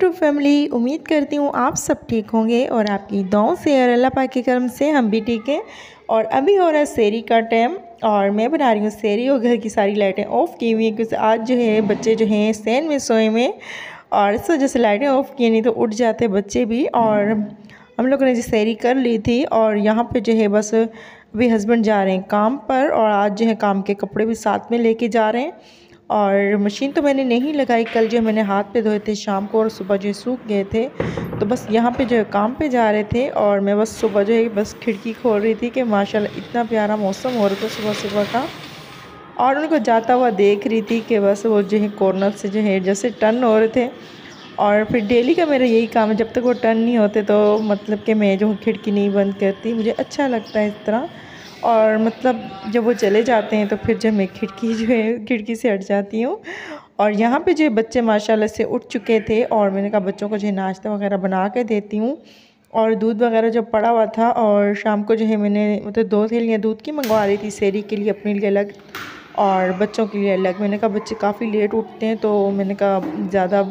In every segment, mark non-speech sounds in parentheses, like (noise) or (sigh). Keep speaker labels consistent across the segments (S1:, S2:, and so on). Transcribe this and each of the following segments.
S1: to family उम्मीद करती हूँ आप सब ठीक होंगे और आपकी दुआओं से और अल्लाह पाक के कर्म से हम भी ठीक हैं और अभी हो रहा है शेरी का टाइम और मैं बना रही हूँ शेरी और घर की सारी लाइटें ऑफ़ की हुई हैं क्योंकि आज जो है बच्चे जो हैं सैन में सोए में और इस वजह से लाइटें ऑफ़ की नहीं तो उठ जाते बच्चे भी और हम लोगों ने जो सैरी कर ली थी और यहाँ पर जो है बस अभी हस्बैंड जा रहे हैं काम पर और आज जो है काम के कपड़े भी साथ में लेके जा रहे हैं और मशीन तो मैंने नहीं लगाई कल जो मैंने हाथ पे धोए थे शाम को और सुबह जो सूख गए थे तो बस यहाँ पे जो है काम पे जा रहे थे और मैं बस सुबह जो है बस खिड़की खोल रही थी कि माशाल्लाह इतना प्यारा मौसम हो रहा था सुबह सुबह का और उनको जाता हुआ देख रही थी कि बस वो जो है कॉर्नर से जो है जैसे टर्न हो रहे थे और फिर डेली का मेरा यही काम है जब तक वो टर्न नहीं होते तो मतलब कि मैं जो खिड़की नहीं बंद करती मुझे अच्छा लगता है इस तरह और मतलब जब वो चले जाते हैं तो फिर जब मैं खिड़की जो है खिड़की से हट जाती हूँ और यहाँ पे जो बच्चे माशाल्लाह से उठ चुके थे और मैंने कहा बच्चों को जो है नाश्ता वगैरह बना के देती हूँ और दूध वगैरह जो पड़ा हुआ था और शाम को जो है मैंने मतलब दो थैलियाँ दूध की मंगवा रही थी शेरी के लिए अपने लिए अलग और बच्चों के लिए अलग मैंने कहा बच्चे काफ़ी लेट उठते हैं तो मैंने कहा ज़्यादा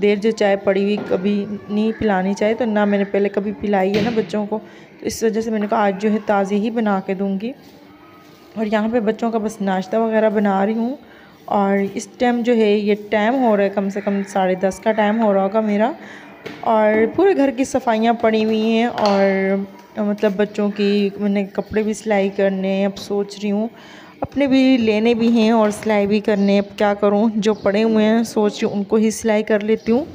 S1: देर जो चाय पड़ी हुई कभी नहीं पिलानी चाहिए तो ना मैंने पहले कभी पिलाई है ना बच्चों को तो इस वजह से मैंने कहा आज जो है ताज़ी ही बना के दूँगी और यहाँ पर बच्चों का बस नाश्ता वगैरह बना रही हूँ और इस टाइम जो है ये टाइम हो रहा है कम से कम साढ़े दस का टाइम हो रहा होगा मेरा और पूरे घर की सफाइयाँ पड़ी हुई हैं और मतलब बच्चों की मैंने कपड़े भी सिलाई करने अब सोच रही हूँ अपने भी लेने भी हैं और सिलाई भी करने अब क्या करूँ जो पड़े हुए हैं सोच उनको ही सिलाई कर लेती हूँ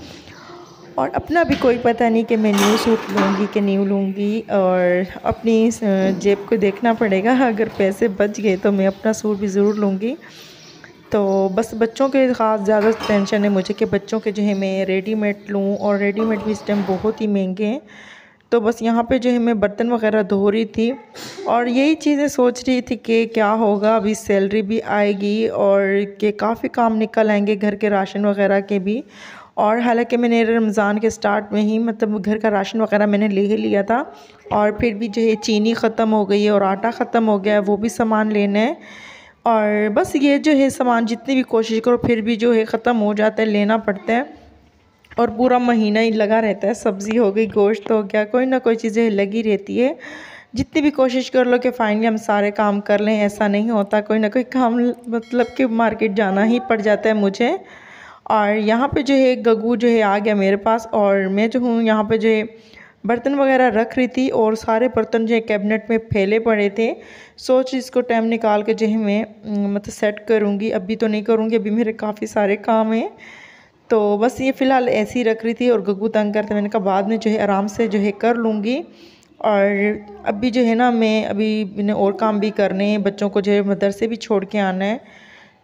S1: और अपना भी कोई पता नहीं कि मैं न्यू सूट लूँगी कि न्यू लूँगी और अपनी जेब को देखना पड़ेगा (laughs) अगर पैसे बच गए तो मैं अपना सूट भी ज़रूर लूँगी तो बस बच्चों के ख़ास ज़्यादा टेंशन है मुझे कि बच्चों के जो है मैं रेडीमेड लूँ और रेडीमेड भी इस टाइम बहुत ही महंगे हैं तो बस यहाँ पे जो है मैं बर्तन वगैरह धो रही थी और यही चीज़ें सोच रही थी कि क्या होगा अभी सैलरी भी आएगी और कि काफ़ी काम निकल आएंगे घर के राशन वगैरह के भी और हालांकि मैंने रमज़ान के स्टार्ट में ही मतलब घर का राशन वगैरह मैंने ले ही लिया था और फिर भी जो है चीनी ख़त्म हो गई है और आटा ख़त्म हो गया है वो भी सामान लेना है और बस ये जो है सामान जितनी भी कोशिश करो फिर भी जो है ख़त्म हो जाता है लेना पड़ता है और पूरा महीना ही लगा रहता है सब्ज़ी हो गई गोश्त हो गया कोई ना कोई चीज़ें लगी रहती है जितनी भी कोशिश कर लो कि फाइनली हम सारे काम कर लें ऐसा नहीं होता कोई ना कोई काम मतलब कि मार्केट जाना ही पड़ जाता है मुझे और यहाँ पे जो है गगू जो है आ गया मेरे पास और मैं जो हूँ यहाँ पे जो है बर्तन वगैरह रख रही थी और सारे बर्तन जो है कैबिनेट में फैले पड़े थे सोच इसको टाइम निकाल के जो है मैं मतलब सेट करूँगी अभी तो नहीं करूँगी अभी मेरे काफ़ी सारे काम हैं तो बस ये फ़िलहाल ऐसी ही रख रही थी और गग्गू तंग करते मैंने कहा बाद में जो है आराम से जो है कर लूँगी और अभी जो है ना मैं अभी मैंने और काम भी करने हैं बच्चों को जो है मदरसे भी छोड़ के आना है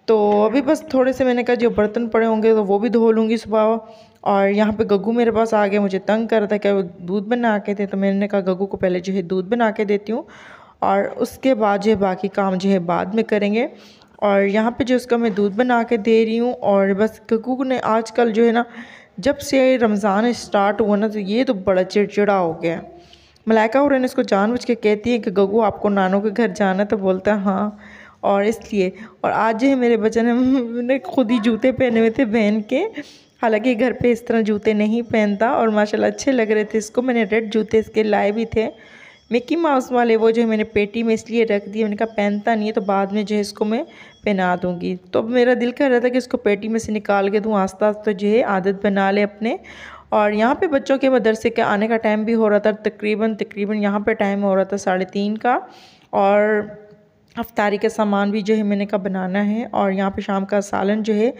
S1: तो अभी बस थोड़े से मैंने कहा जो बर्तन पड़े होंगे तो वो भी धो लूँगी सुबह और यहाँ पे गग्गू मेरे पास आ गया मुझे तंग कर रहा था क्या वो दूध बना के थे तो मैंने कहा गग्गू को पहले जो है दूध बना के देती हूँ और उसके बाद जो है बाकी काम जो है बाद में करेंगे और यहाँ पे जो इसका मैं दूध बना के दे रही हूँ और बस ककू ने आजकल जो है ना जब से रमज़ान स्टार्ट हुआ ना तो ये तो बड़ा चिड़चिड़ा हो गया मलाइका और इसको जानबूझ के कहती है कि गगू आपको नानों के घर जाना तो बोलता है हाँ और इसलिए और आज जो है मेरे बच्चे ने खुद ही जूते पहने हुए थे बहन के हालांकि घर पे इस तरह जूते नहीं पहनता और माशाल्लाह अच्छे लग रहे थे इसको मैंने रेड जूते इसके लाए भी थे मिक्की माउस वाले वो जो मैंने पेटी में इसलिए रख दिए मैंने कहा पहनता नहीं है तो बाद में जो है इसको मैं पहना दूँगी तो मेरा दिल कर रहा था कि इसको पेटी में से निकाल के दूँ आस्ता आस्ता तो जो है आदत बना ले अपने और यहाँ पे बच्चों के मदरसे के आने का टाइम भी हो रहा था तकरीबन तकरीबन यहाँ पे टाइम हो रहा था साढ़े तीन का और अफ्तारी का सामान भी जो है मैंने कहा बनाना है और यहाँ पे शाम का सालन जो है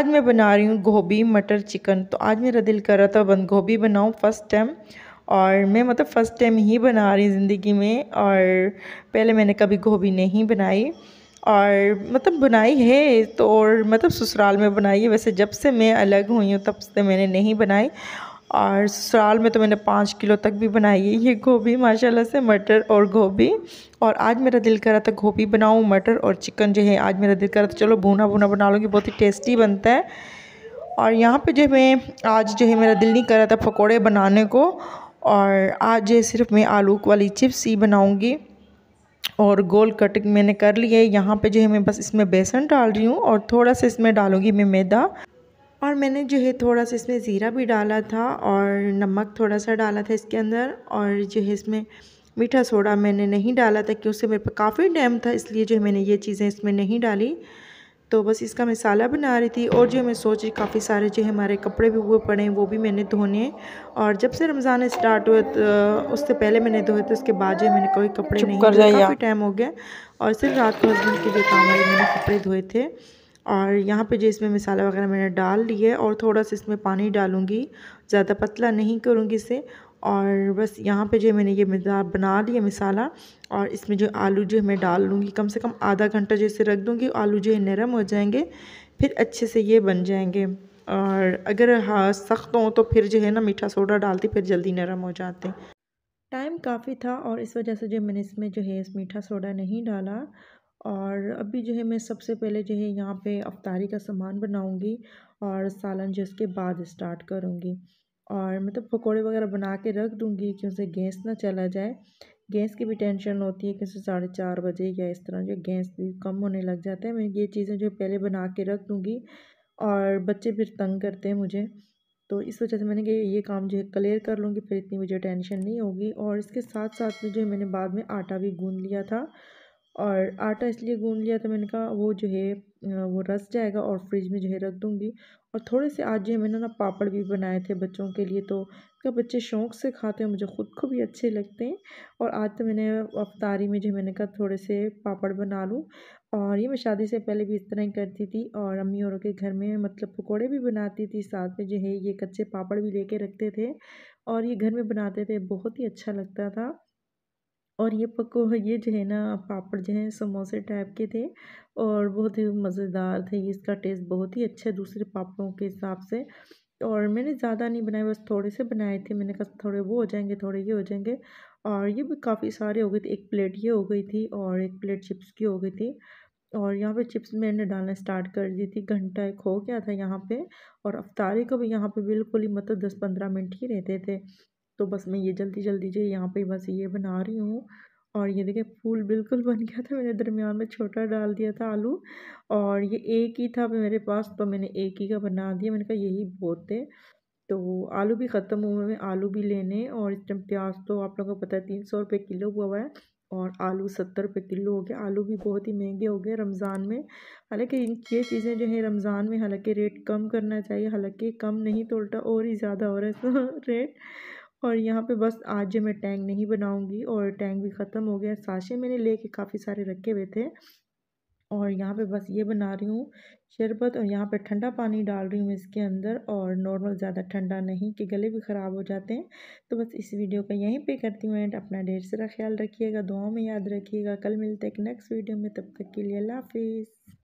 S1: आज मैं बना रही हूँ गोभी मटर चिकन तो आज मेरा दिल कर रहा था बंद गोभी बनाऊँ फर्स्ट टाइम और मैं मतलब फ़र्स्ट टाइम ही बना रही ज़िंदगी में और पहले मैंने कभी गोभी नहीं बनाई और मतलब बनाई है तो और मतलब ससुराल में बनाई है वैसे जब से मैं अलग हुई हूँ तब से मैंने नहीं बनाई और ससुराल में तो मैंने पाँच किलो तक भी बनाई है ये गोभी माशाल्लाह से मटर और गोभी और आज मेरा दिल कर रहा था गोभी बनाऊँ मटर और चिकन जो है आज मेरा दिल कर रहा था चलो भूना भूना बना लूँगी बहुत ही टेस्टी बनता है और यहाँ पे जो है मैं आज जो है मेरा दिल नहीं कर रहा था पकोड़े बनाने को और आज ये सिर्फ मैं आलू वाली चिप्स ही बनाऊँगी और गोल कटिंग मैंने कर लिए यहाँ पे जो है मैं बस इसमें बेसन डाल रही हूँ और थोड़ा सा इसमें डालूँगी मैं मैदा और मैंने जो है थोड़ा सा इसमें ज़ीरा भी डाला था और नमक थोड़ा सा डाला था इसके अंदर और जो है इसमें मीठा सोडा मैंने नहीं डाला था क्योंकि मेरे पर काफ़ी टाइम था इसलिए जो है मैंने ये चीज़ें इसमें नहीं डाली तो बस इसका मिसाला बना रही थी और जो मैं सोची काफ़ी सारे जो हमारे कपड़े भी हुए पड़े हैं वो भी मैंने धोने और जब से रमज़ान स्टार्ट हुआ तो उससे पहले मैंने धोए थे उसके बाद जो मैंने कोई कपड़े नहीं धोए काफ़ी टाइम हो गया और सिर्फ रात को हस्बैंड के जो काम है मैंने कपड़े धोए थे और यहाँ पे जो इसमें मसाला वगैरह मैंने डाल लिया और थोड़ा सा इसमें पानी डालूँगी ज़्यादा पतला नहीं करूँगी इसे और बस यहाँ पे जो है मैंने ये मिसाल बना लिया मिसाला और इसमें जो आलू जो है मैं डाल लूँगी कम से कम आधा घंटा जैसे रख दूँगी आलू जो है नरम हो जाएंगे फिर अच्छे से ये बन जाएंगे और अगर हाँ सख्त हों तो फिर जो है ना मीठा सोडा डालती फिर जल्दी नरम हो जाते टाइम काफ़ी था और इस वजह से जो मैंने इसमें जो है इस मीठा सोडा नहीं डाला और अभी जो है मैं सबसे पहले जो है यहाँ पे अफतारी का सामान बनाऊँगी और सालन जो इसके बाद स्टार्ट करूँगी और मतलब पकौड़े वगैरह बना के रख दूँगी कि उसे गैस ना चला जाए गैस की भी टेंशन होती है कि साढ़े चार बजे या इस तरह जो गैस भी कम होने लग जाता है मैं ये चीज़ें जो पहले बना के रख दूँगी और बच्चे फिर तंग करते हैं मुझे तो इस वजह से मैंने कि ये काम जो है क्लियर कर लूँगी फिर इतनी मुझे टेंशन नहीं होगी और इसके साथ साथ में जो मैंने बाद में आटा भी गूँध लिया था और आटा इसलिए गूंद लिया तो मैंने कहा वो जो है वो रस जाएगा और फ्रिज में जो है रख दूँगी और थोड़े से आज जो है मैंने ना पापड़ भी बनाए थे बच्चों के लिए तो क्या बच्चे शौक़ से खाते हैं मुझे ख़ुद को भी अच्छे लगते हैं और आज तो मैंने अफतारी में जो मैंने कहा थोड़े से पापड़ बना लूँ और ये मैं शादी से पहले भी इस तरह ही करती थी और अम्मी और के घर में मतलब पकौड़े भी बनाती थी साथ में जो है ये कच्चे पापड़ भी ले रखते थे और ये घर में बनाते थे बहुत ही अच्छा लगता था और ये पको ये जो है ना पापड़ जो है समोसे टाइप के थे और बहुत ही मज़ेदार थे इसका टेस्ट बहुत ही अच्छा है दूसरे पापड़ों के हिसाब से और मैंने ज़्यादा नहीं बनाए बस थोड़े से बनाए थे मैंने कहा थोड़े वो हो जाएंगे थोड़े ये हो जाएंगे और ये भी काफ़ी सारे हो गए थे एक प्लेट ये हो गई थी और एक प्लेट चिप्स की हो गई थी और यहाँ पे चिप्स मैंने डालना स्टार्ट कर दी थी घंटा एक हो गया था यहाँ पे और अफ्तारी को भी यहाँ पे बिल्कुल ही मतलब दस पंद्रह मिनट ही रहते थे तो बस मैं ये जल्दी जल्दी जो यहाँ पे बस ये बना रही हूँ और ये देखिए फूल बिल्कुल बन गया था मैंने दरमियान में छोटा डाल दिया था आलू और ये एक ही था मेरे पास तो मैंने एक ही का बना दिया मैंने कहा यही बहुत तो आलू भी ख़त्म हुए हैं आलू भी लेने और इस टाइम प्याज तो आप लोगों को पता है तीन सौ रुपये किलो हुआ है और आलू सत्तर रुपये किलो हो गया आलू भी बहुत ही महंगे हो गए रमज़ान में हालांकि ये चीज़ें जो है रमज़ान में हालांकि रेट कम करना चाहिए हालांकि कम नहीं तो उल्टा और ही ज़्यादा हो रहा है (laughs) रेट और यहाँ पे बस आज मैं टैंक नहीं बनाऊँगी और टैंक भी ख़त्म हो गया साशे मैंने लेके काफ़ी सारे रखे हुए थे और यहाँ पे बस ये बना रही हूँ शरबत और यहाँ पे ठंडा पानी डाल रही हूँ इसके अंदर और नॉर्मल ज़्यादा ठंडा नहीं कि गले भी ख़राब हो जाते हैं तो बस इस वीडियो का यहीं पे करती हूँ एंड अपना ढेर सारा ख्याल रखिएगा दुआओं में याद रखिएगा कल मिलते हैं नेक्स्ट वीडियो में तब तक के लिए अल्लाह हाफिज़